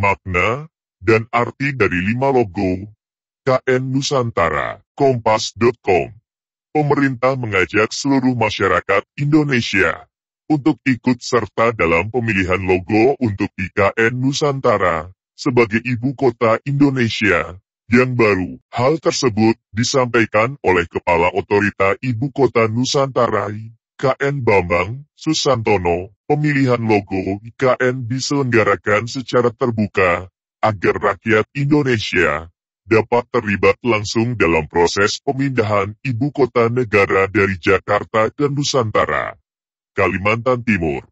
makna, dan arti dari lima logo KN Nusantara, Kompas.com. Pemerintah mengajak seluruh masyarakat Indonesia untuk ikut serta dalam pemilihan logo untuk IKN Nusantara sebagai ibu kota Indonesia yang baru. Hal tersebut disampaikan oleh Kepala Otorita Ibu Kota Nusantara IKN Bambang Susantono, pemilihan logo IKN diselenggarakan secara terbuka, agar rakyat Indonesia dapat terlibat langsung dalam proses pemindahan ibu kota negara dari Jakarta ke Nusantara, Kalimantan Timur.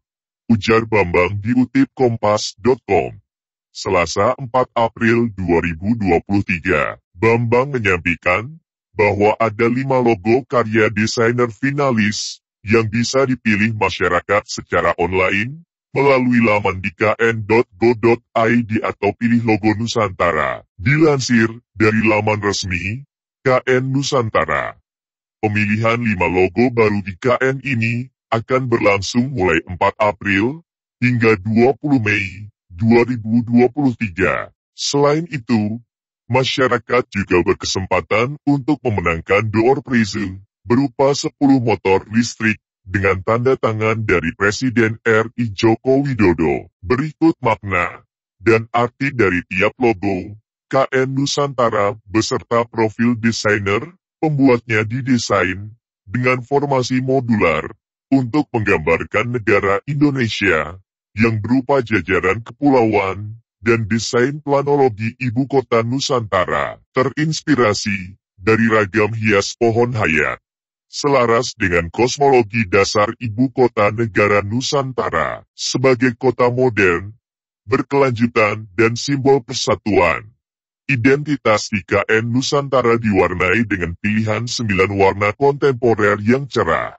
Ujar Bambang diutip kompas.com. Selasa 4 April 2023, Bambang menyampaikan bahwa ada lima logo karya desainer finalis yang bisa dipilih masyarakat secara online melalui laman kn.go.id atau pilih logo Nusantara. Dilansir dari laman resmi KN Nusantara. Pemilihan lima logo baru di KN ini akan berlangsung mulai 4 April hingga 20 Mei 2023. Selain itu, masyarakat juga berkesempatan untuk memenangkan door prize berupa 10 motor listrik dengan tanda tangan dari Presiden RI Joko Widodo. Berikut makna dan arti dari tiap logo KN Nusantara beserta profil desainer, pembuatnya didesain dengan formasi modular untuk menggambarkan negara Indonesia yang berupa jajaran kepulauan dan desain planologi ibu kota Nusantara terinspirasi dari ragam hias pohon hayat selaras dengan kosmologi dasar ibu kota negara Nusantara sebagai kota modern, berkelanjutan dan simbol persatuan. Identitas IKN Nusantara diwarnai dengan pilihan sembilan warna kontemporer yang cerah,